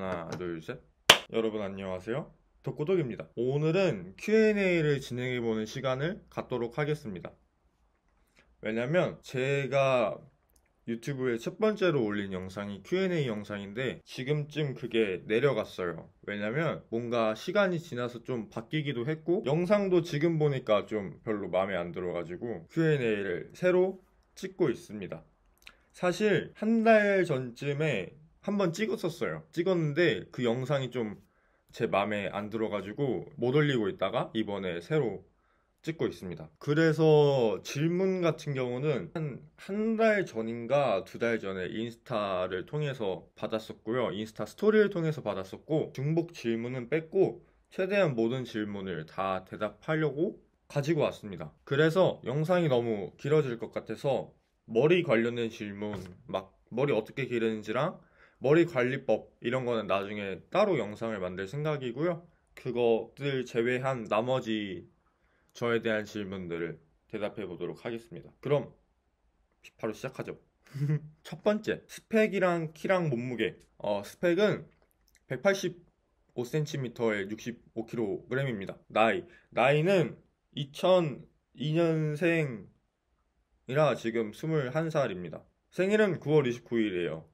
하나 둘셋 여러분 안녕하세요 덕고독입니다 오늘은 Q&A를 진행해보는 시간을 갖도록 하겠습니다 왜냐면 제가 유튜브에 첫 번째로 올린 영상이 Q&A 영상인데 지금쯤 그게 내려갔어요 왜냐면 뭔가 시간이 지나서 좀 바뀌기도 했고 영상도 지금 보니까 좀 별로 마음에 안 들어가지고 Q&A를 새로 찍고 있습니다 사실 한 달 전쯤에 한번 찍었었어요. 찍었는데 그 영상이 좀 제 마음에 안 들어가지고 못 올리고 있다가 이번에 새로 찍고 있습니다. 그래서 질문 같은 경우는 한 한 달 전인가 두 달 전에 인스타를 통해서 받았었고요. 인스타 스토리를 통해서 받았었고 중복 질문은 뺐고 최대한 모든 질문을 다 대답하려고 가지고 왔습니다. 그래서 영상이 너무 길어질 것 같아서 머리 관련된 질문 막 머리 어떻게 기르는지랑 머리 관리법 이런 거는 나중에 따로 영상을 만들 생각이고요. 그것들 제외한 나머지 저에 대한 질문들을 대답해 보도록 하겠습니다. 그럼 바로 시작하죠. 첫 번째 스펙이랑 키랑 몸무게. 어, 스펙은 185cm에 65kg입니다. 나이 나이는 2002년생이라 지금 21살입니다. 생일은 9월 29일이에요.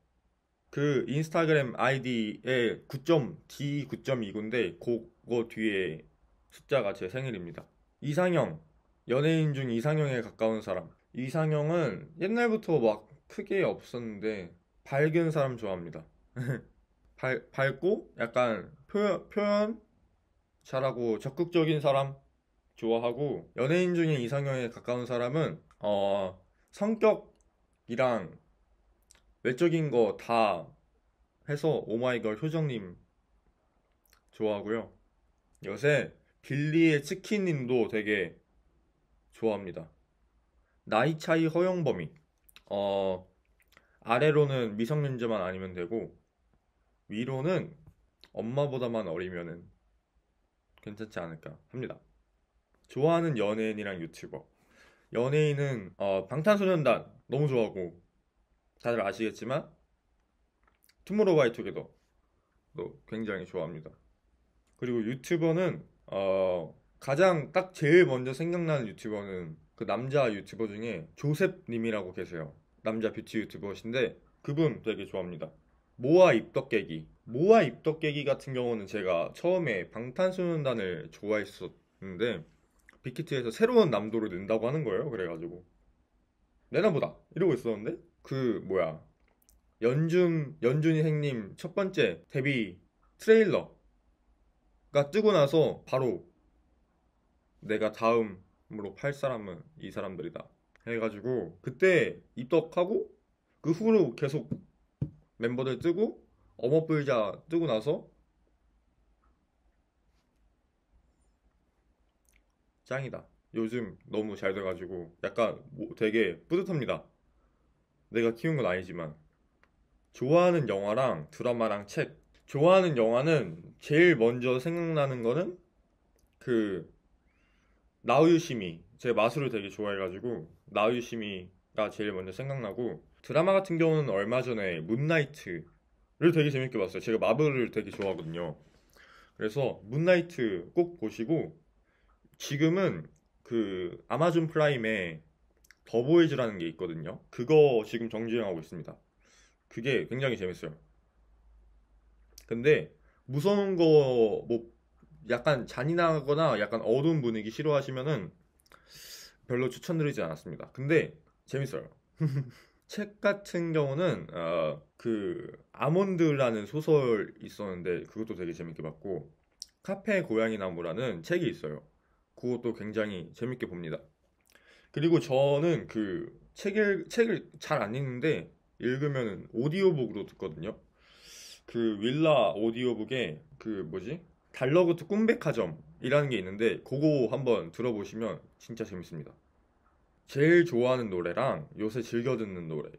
그 인스타그램 아이디에 9 d 9 2군데 그거 뒤에 숫자가 제 생일입니다. 이상형 연예인 중 이상형에 가까운 사람. 이상형은 옛날부터 막 크게 없었는데 밝은 사람 좋아합니다. 밝, 밝고 약간 표현, 표현 잘하고 적극적인 사람 좋아하고 연예인 중에 이상형에 가까운 사람은 어, 성격이랑 외적인 거 다 해서 오마이걸 효정님 좋아하고요. 요새 빌리의 치킨님도 되게 좋아합니다. 나이 차이 허용 범위. 어, 아래로는 미성년자만 아니면 되고, 위로는 엄마보다만 어리면은 괜찮지 않을까 합니다. 좋아하는 연예인이랑 유튜버. 연예인은 어, 방탄소년단 너무 좋아하고, 다들 아시겠지만 투모로우바이투게더 도 굉장히 좋아합니다. 그리고 유튜버는 어, 가장 딱 제일 먼저 생각나는 유튜버는 그 남자 유튜버 중에 조셉님이라고 계세요. 남자 뷰티 유튜버신데 그분 되게 좋아합니다. 모아 입덕깨기 모아 입덕깨기 같은 경우는 제가 처음에 방탄소년단을 좋아했었는데 빅히트에서 새로운 남도를 낸다고 하는 거예요. 그래가지고 내나보다 이러고 있었는데 그 뭐야 연준 연준이 생님 첫 번째 데뷔 트레일러가 뜨고 나서 바로 내가 다음으로 팔 사람은 이 사람들이다 해가지고 그때 입덕하고 그 후로 계속 멤버들 뜨고 어머불자 뜨고 나서 짱이다. 요즘 너무 잘 돼가지고 약간 뭐 되게 뿌듯합니다. 내가 키운 건 아니지만 좋아하는 영화랑 드라마랑 책 좋아하는 영화는 제일 먼저 생각나는 거는 그 나우유시미 제가 마술을 되게 좋아해가지고 나우유시미가 제일 먼저 생각나고 드라마 같은 경우는 얼마 전에 문나이트를 되게 재밌게 봤어요 제가 마블을 되게 좋아하거든요 그래서 문나이트 꼭 보시고 지금은 그 아마존 프라임에 더보이즈라는 게 있거든요. 그거 지금 정주행하고 있습니다. 그게 굉장히 재밌어요. 근데 무서운 거 뭐 약간 잔인하거나 약간 어두운 분위기 싫어하시면은 별로 추천드리지 않았습니다. 근데 재밌어요. 책 같은 경우는 어, 그 아몬드라는 소설 있었는데 그것도 되게 재밌게 봤고 카페 고양이 나무라는 책이 있어요. 그것도 굉장히 재밌게 봅니다. 그리고 저는 그 책을 책을 잘 안 읽는데 읽으면 오디오북으로 듣거든요. 그 윌라 오디오북에 그 뭐지 달러구트 꿈백화점이라는 게 있는데 그거 한번 들어보시면 진짜 재밌습니다. 제일 좋아하는 노래랑 요새 즐겨 듣는 노래.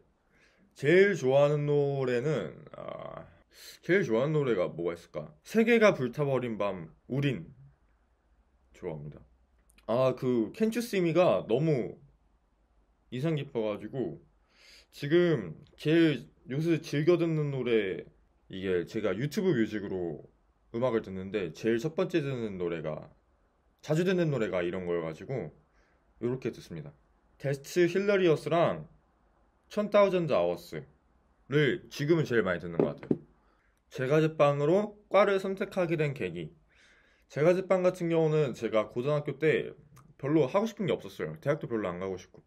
제일 좋아하는 노래는 아, 제일 좋아하는 노래가 뭐가 있을까? 세계가 불타버린 밤 우린 좋아합니다. 아그 켄츄 스미가 너무 인상 깊어가지고 지금 제일 요새 즐겨 듣는 노래 이게 제가 유튜브 뮤직으로 음악을 듣는데 제일 첫 번째 듣는 노래가 자주 듣는 노래가 이런 거여가지고 요렇게 듣습니다. 데스트 힐러리어스랑 천타우전드 아워스를 지금은 제일 많이 듣는 것 같아요. 제과제빵으로 과를 선택하게 된 계기 제과제빵 같은 경우는 제가 고등학교 때 별로 하고 싶은 게 없었어요. 대학도 별로 안 가고 싶고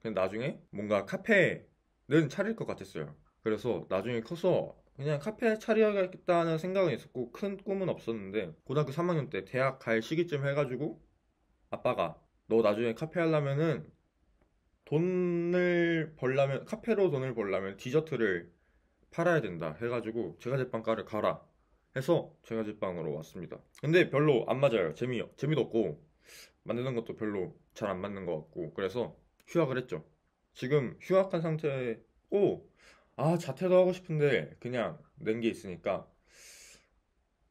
그냥 나중에 뭔가 카페는 차릴 것 같았어요. 그래서 나중에 커서 그냥 카페 차려야겠다는 생각은 있었고 큰 꿈은 없었는데 고등학교 3학년 때 대학 갈 시기쯤 해가지고 아빠가 너 나중에 카페 하려면은 돈을 벌려면 카페로 돈을 벌려면 디저트를 팔아야 된다 해가지고 제과제빵가를 가라 해서 제가집방으로 왔습니다. 근데 별로 안 맞아요. 재미 재미도 없고 만드는 것도 별로 잘 안 맞는 것 같고 그래서 휴학을 했죠. 지금 휴학한 상태고 아 자퇴도 하고 싶은데 그냥 낸 게 있으니까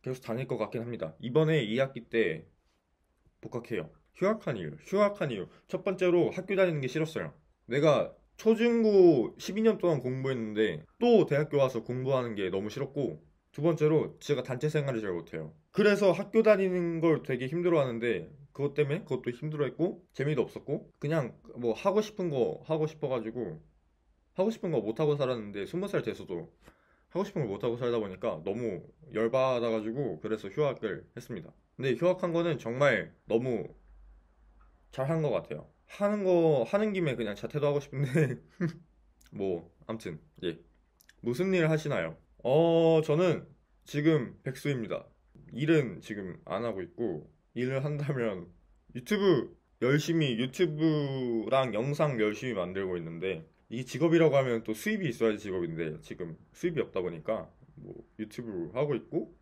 계속 다닐 것 같긴 합니다. 이번에 2학기 때 복학해요. 휴학한 이유, 휴학한 이유. 첫 번째로 학교 다니는 게 싫었어요. 내가 초중고 12년 동안 공부했는데 또 대학교 와서 공부하는 게 너무 싫었고 두 번째로 제가 단체 생활을 잘 못해요. 그래서 학교 다니는 걸 되게 힘들어하는데 그것 때문에 그것도 힘들어했고 재미도 없었고 그냥 뭐 하고 싶은 거 하고 싶어가지고 하고 싶은 거 못하고 살았는데 스무 살 돼서도 하고 싶은 걸 못하고 살다 보니까 너무 열받아가지고 그래서 휴학을 했습니다. 근데 휴학한 거는 정말 너무 잘한 것 같아요. 하는 거 하는 김에 그냥 자퇴도 하고 싶은데 뭐 암튼 예 무슨 일을 하시나요? 어, 저는 지금 백수입니다. 일은 지금 안 하고 있고, 일을 한다면 유튜브 열심히, 유튜브랑 영상 열심히 만들고 있는데, 이게 직업이라고 하면 또 수입이 있어야지 직업인데, 지금 수입이 없다 보니까, 뭐, 유튜브 하고 있고,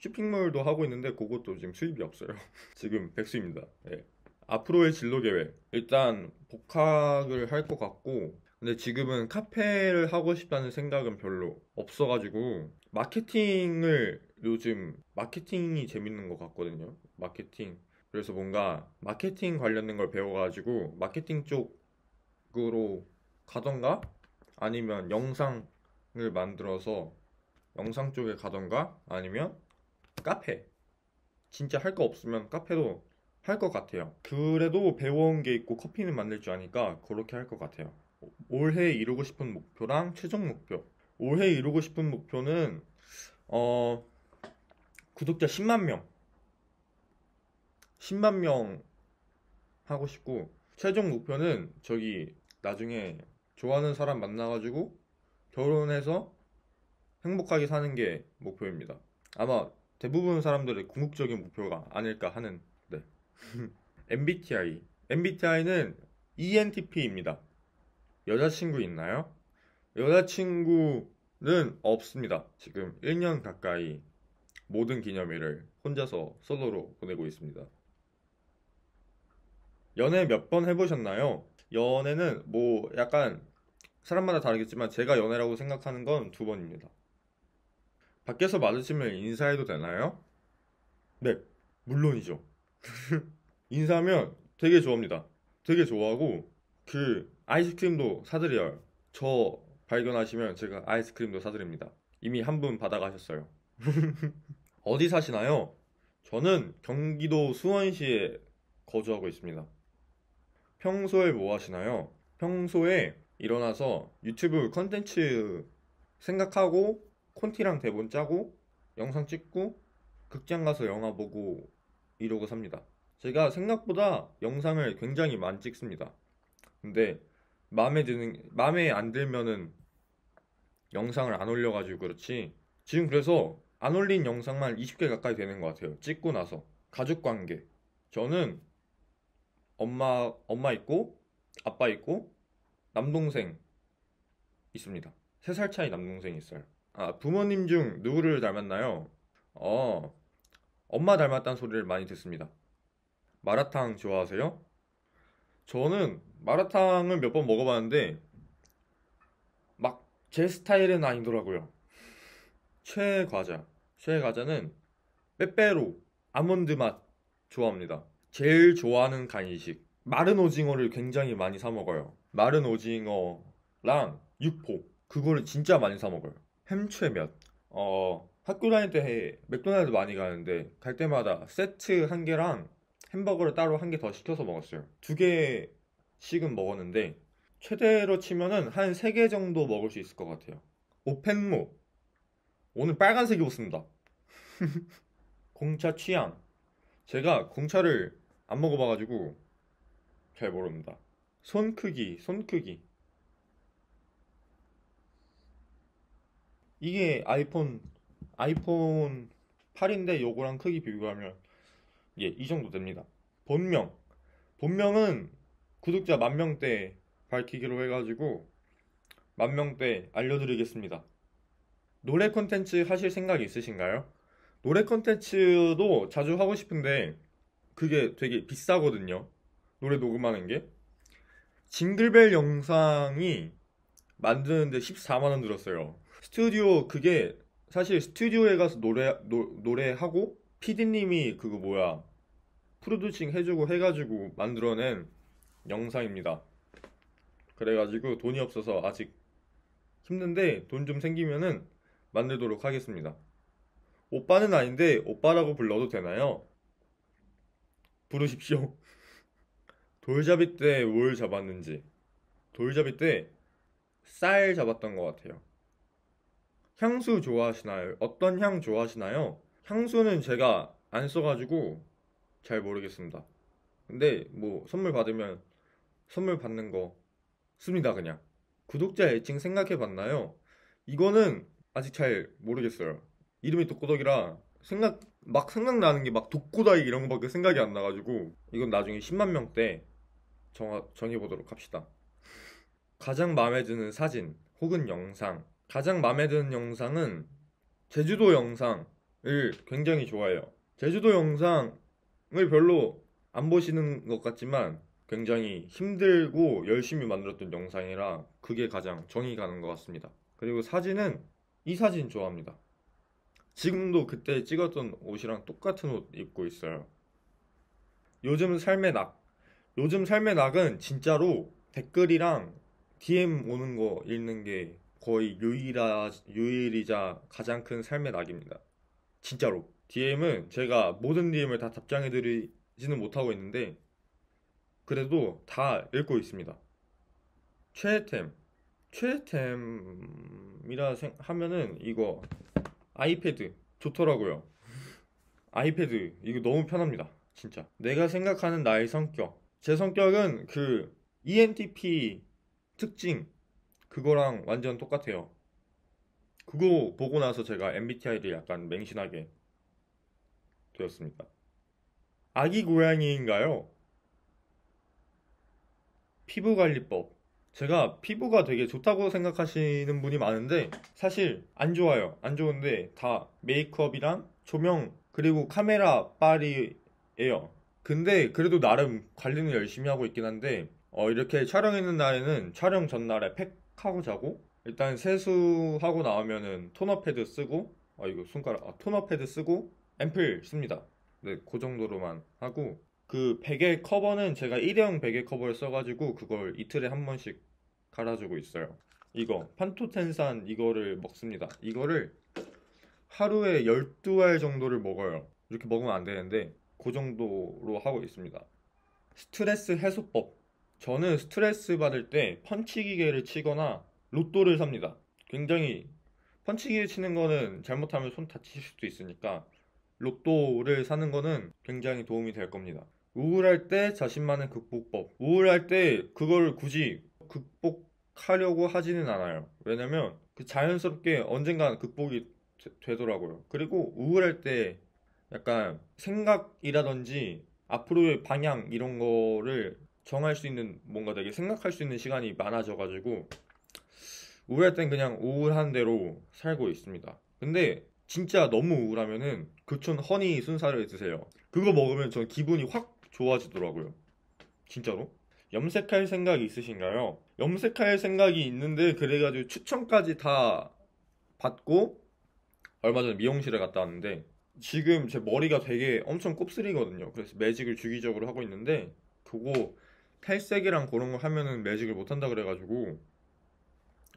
쇼핑몰도 하고 있는데, 그것도 지금 수입이 없어요. 지금 백수입니다. 예. 앞으로의 진로 계획. 일단, 복학을 할 것 같고, 근데 지금은 카페를 하고 싶다는 생각은 별로 없어가지고 마케팅을 요즘 마케팅이 재밌는 것 같거든요. 마케팅. 그래서 뭔가 마케팅 관련된 걸 배워가지고 마케팅 쪽으로 가던가 아니면 영상을 만들어서 영상 쪽에 가던가 아니면 카페. 진짜 할 거 없으면 카페도 할 것 같아요. 그래도 배워온 게 있고 커피는 만들 줄 아니까 그렇게 할 것 같아요. 뭐, 올해 이루고 싶은 목표랑 최종 목표. 올해 이루고 싶은 목표는 어, 구독자 10만 명. 10만 명 하고 싶고 최종 목표는 저기 나중에 좋아하는 사람 만나가지고 결혼해서 행복하게 사는 게 목표입니다. 아마 대부분 사람들의 궁극적인 목표가 아닐까 하는 네. MBTI MBTI는 ENTP입니다. 여자친구 있나요? 여자친구는 없습니다. 지금 1년 가까이 모든 기념일을 혼자서 솔로로 보내고 있습니다. 연애 몇 번 해보셨나요? 연애는 뭐 약간 사람마다 다르겠지만 제가 연애라고 생각하는 건 두 번입니다. 밖에서 마주치면 인사해도 되나요? 네, 물론이죠. 인사하면 되게 좋아합니다. 되게 좋아하고 그 아이스크림도 사드려요. 저 발견하시면 제가 아이스크림도 사드립니다. 이미 한 분 받아가셨어요. 어디 사시나요? 저는 경기도 수원시에 거주하고 있습니다. 평소에 뭐 하시나요? 평소에 일어나서 유튜브 컨텐츠 생각하고 콘티랑 대본 짜고 영상 찍고 극장 가서 영화 보고 이러고 삽니다. 제가 생각보다 영상을 굉장히 많이 찍습니다. 근데 마음에 드는 마음에 안 들면은 영상을 안 올려가지고 그렇지 지금 그래서 안 올린 영상만 20개 가까이 되는 것 같아요 찍고 나서 가족 관계 저는 엄마 엄마 있고 아빠 있고 남동생 있습니다 3살 차이 남동생이 있어요 아 부모님 중 누구를 닮았나요? 어 엄마 닮았다는 소리를 많이 듣습니다 마라탕 좋아하세요? 저는 마라탕을 몇 번 먹어봤는데 막 제 스타일은 아니더라고요. 최애 과자, 최애 과자는 빼빼로 아몬드 맛 좋아합니다. 제일 좋아하는 간식 마른 오징어를 굉장히 많이 사 먹어요. 마른 오징어랑 육포 그거를 진짜 많이 사 먹어요. 햄최면 어 학교 다닐 때 맥도날드 많이 가는데 갈 때마다 세트 한 개랑 햄버거를 따로 한 개 더 시켜서 먹었어요. 두개 식은 먹었는데 최대로 치면은 한 3개 정도 먹을 수 있을 것 같아요. 오펜모 오늘 빨간색이 없습니다. 공차 취향 제가 공차를 안 먹어봐가지고 잘 모릅니다. 손 크기, 손 크기. 이게 아이폰 아이폰 8인데 요거랑 크기 비교하면 예, 이 정도 됩니다. 본명. 본명은 구독자 만 명대 밝히기로 해가지고 만 명대 알려드리겠습니다. 노래 콘텐츠 하실 생각 있으신가요? 노래 콘텐츠도 자주 하고 싶은데 그게 되게 비싸거든요. 노래 녹음하는 게. 징글벨 영상이 만드는데 14만원 들었어요. 스튜디오 그게 사실 스튜디오에 가서 노래 노, 노래하고 피디님이 그거 뭐야 프로듀싱 해주고 해가지고 만들어낸 영상입니다. 그래가지고 돈이 없어서 아직 힘든데 돈 좀 생기면은 만들도록 하겠습니다. 오빠는 아닌데 오빠라고 불러도 되나요? 부르십시오. 돌잡이 때 뭘 잡았는지. 돌잡이 때 쌀 잡았던 것 같아요. 향수 좋아하시나요? 어떤 향 좋아하시나요? 향수는 제가 안 써가지고 잘 모르겠습니다. 근데 뭐 선물 받으면 선물 받는 거 씁니다 그냥 구독자 애칭 생각해봤나요? 이거는 아직 잘 모르겠어요 이름이 독고덕이라 생각 막 생각나는 게 막 독고다이 런 거밖에 생각이 안 나가지고 이건 나중에 10만 명 때정 정해보도록 합시다 가장 마음에 드는 사진 혹은 영상 가장 마음에 드는 영상은 제주도 영상을 굉장히 좋아해요 제주도 영상을 별로 안 보시는 것 같지만 굉장히 힘들고 열심히 만들었던 영상이라 그게 가장 정이 가는 것 같습니다. 그리고 사진은 이 사진 좋아합니다. 지금도 그때 찍었던 옷이랑 똑같은 옷 입고 있어요. 요즘 삶의 낙. 요즘 삶의 낙은 진짜로 댓글이랑 DM 오는 거 읽는 게 거의 유일하, 유일이자 가장 큰 삶의 낙입니다. 진짜로. DM은 제가 모든 DM을 다 답장해드리지는 못하고 있는데 그래도 다 읽고 있습니다. 최애템. 최애템이라 하면은 이거 아이패드 좋더라고요. 아이패드 이거 너무 편합니다. 진짜. 내가 생각하는 나의 성격. 제 성격은 그 ENTP 특징 그거랑 완전 똑같아요. 그거 보고 나서 제가 MBTI를 약간 맹신하게 되었습니다. 아기 고양이인가요? 피부관리법. 제가 피부가 되게 좋다고 생각하시는 분이 많은데 사실 안 좋아요. 안 좋은데 다 메이크업이랑 조명 그리고 카메라 빨이에요. 근데 그래도 나름 관리는 열심히 하고 있긴 한데 어, 이렇게 촬영있는 날에는 촬영 전날에 팩 하고 자고 일단 세수하고 나오면은 토너 패드 쓰고 아 이거 손가락 아, 토너 패드 쓰고 앰플 씁니다. 네, 그 정도로만 하고 그 베개 커버는 제가 일회용 베개 커버를 써가지고 그걸 이틀에 한 번씩 갈아주고 있어요. 이거 판토텐산 이거를 먹습니다. 이거를 하루에 12알 정도를 먹어요. 이렇게 먹으면 안 되는데 그 정도로 하고 있습니다. 스트레스 해소법. 저는 스트레스 받을 때 펀치기계를 치거나 로또를 삽니다. 굉장히 펀치기계 치는 거는 잘못하면 손 다칠 수도 있으니까 로또를 사는 거는 굉장히 도움이 될 겁니다. 우울할 때 자신만의 극복법. 우울할 때 그걸 굳이 극복하려고 하지는 않아요. 왜냐면 그 자연스럽게 언젠간 극복이 되, 더라고요 그리고 우울할 때 약간 생각이라든지 앞으로의 방향 이런 거를 정할 수 있는 뭔가 되게 생각할 수 있는 시간이 많아져가지고 우울할 땐 그냥 우울한 대로 살고 있습니다. 근데 진짜 너무 우울하면은 그촌 허니 순살을 드세요. 그거 먹으면 전 기분이 확 좋아지더라고요. 진짜로? 염색할 생각이 있으신가요? 염색할 생각이 있는데 그래가지고 추천까지 다 받고 얼마 전에 미용실에 갔다 왔는데 지금 제 머리가 되게 엄청 곱슬이거든요. 그래서 매직을 주기적으로 하고 있는데 그거 탈색이랑 그런 거 하면은 매직을 못 한다 그래가지고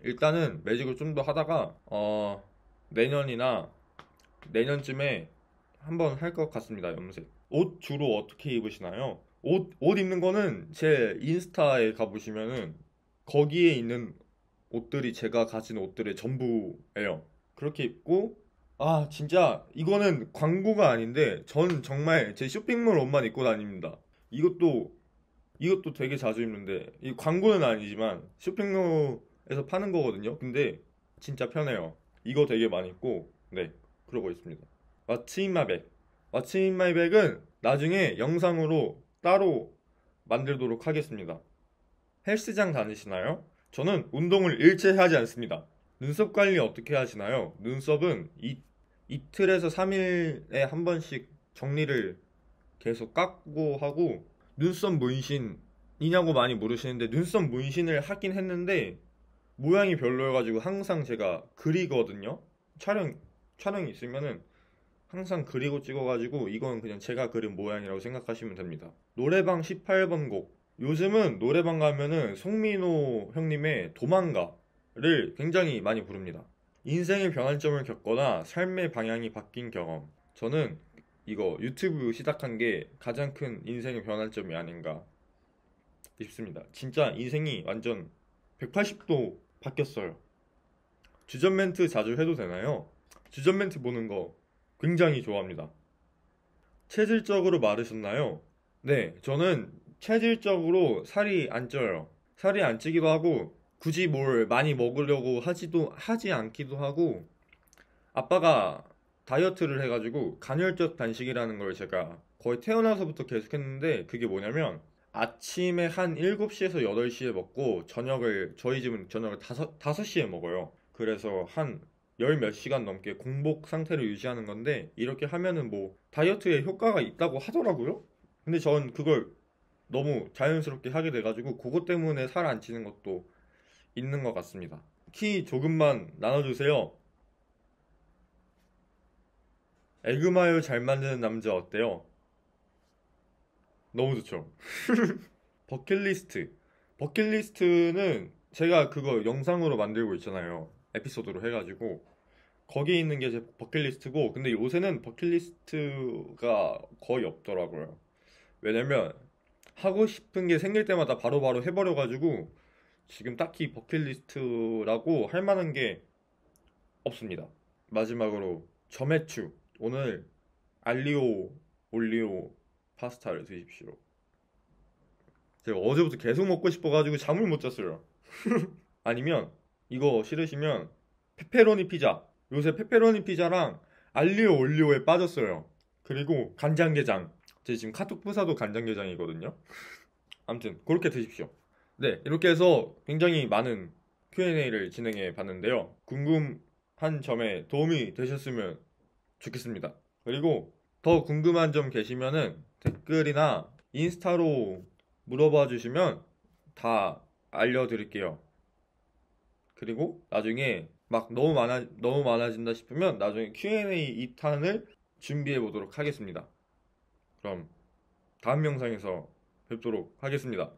일단은 매직을 좀 더 하다가 어 내년이나 내년쯤에 한번 할 것 같습니다. 염색. 옷 주로 어떻게 입으시나요? 옷, 옷 입는 거는 제 인스타에 가보시면은 거기에 있는 옷들이 제가 가진 옷들의 전부예요. 그렇게 입고 아 진짜 이거는 광고가 아닌데 전 정말 제 쇼핑몰 옷만 입고 다닙니다. 이것도 이것도 되게 자주 입는데 이 광고는 아니지만 쇼핑몰에서 파는 거거든요. 근데 진짜 편해요. 이거 되게 많이 입고 네 그러고 있습니다. What's in my bag? What's in my bag은 나중에 영상으로 따로 만들도록 하겠습니다. 헬스장 다니시나요? 저는 운동을 일체 하지 않습니다. 눈썹 관리 어떻게 하시나요? 눈썹은 이, 이틀에서 3일에 한 번씩 정리를 계속 깎고 하고 눈썹 문신이냐고 많이 물으시는데 눈썹 문신을 하긴 했는데 모양이 별로여가지고 항상 제가 그리거든요. 촬영 촬영이 있으면은 항상 그리고 찍어가지고 이건 그냥 제가 그린 모양이라고 생각하시면 됩니다. 노래방 18번 곡. 요즘은 노래방 가면은 송민호 형님의 도망가를 굉장히 많이 부릅니다. 인생의 변환점을 겪거나 삶의 방향이 바뀐 경험. 저는 이거 유튜브 시작한 게 가장 큰 인생의 변환점이 아닌가 싶습니다. 진짜 인생이 완전 180도 바뀌었어요. 주전 멘트 자주 해도 되나요? 주전 멘트 보는 거 굉장히 좋아합니다. 체질적으로 마르셨나요? 네, 저는 체질적으로 살이 안 쪄요. 살이 안 찌기도 하고 굳이 뭘 많이 먹으려고 하지도 하지 않기도 하고 아빠가 다이어트를 해가지고 간헐적 단식이라는 걸 제가 거의 태어나서부터 계속했는데 그게 뭐냐면 아침에 한 7시에서 8시에 먹고 저녁을 저희 집은 저녁을 5, 5시에 먹어요. 그래서 한 열몇 시간 넘게 공복 상태를 유지하는 건데 이렇게 하면은 뭐 다이어트에 효과가 있다고 하더라고요. 근데 전 그걸 너무 자연스럽게 하게 돼가지고 그것 때문에 살 안 찌는 것도 있는 것 같습니다. 키 조금만 나눠주세요. 에그마요 잘 만드는 남자 어때요? 너무 좋죠. 버킷리스트. 버킷리스트는 제가 그거 영상으로 만들고 있잖아요. 에피소드로 해가지고 거기에 있는 게제 버킷리스트고 근데 요새는 버킷리스트가 거의 없더라고요. 왜냐면 하고 싶은 게 생길 때마다 바로바로 바로 해버려가지고 지금 딱히 버킷리스트라고 할 만한 게 없습니다. 마지막으로 점액추 오늘 알리오 올리오 파스타를 드십시오. 제가 어제부터 계속 먹고 싶어가지고 잠을 못 잤어요. 아니면 이거 싫으시면 페페로니 피자 요새 페페로니 피자랑 알리오 올리오에 빠졌어요 그리고 간장게장 제 지금 카톡 부사도 간장게장이거든요 암튼 그렇게 드십시오 네 이렇게 해서 굉장히 많은 Q&A를 진행해 봤는데요 궁금한 점에 도움이 되셨으면 좋겠습니다 그리고 더 궁금한 점 계시면은 댓글이나 인스타로 물어봐 주시면 다 알려드릴게요 그리고 나중에 막 너무 많아 너무 많아진다 싶으면 나중에 Q&A 2탄을 준비해 보도록 하겠습니다. 그럼 다음 영상에서 뵙도록 하겠습니다.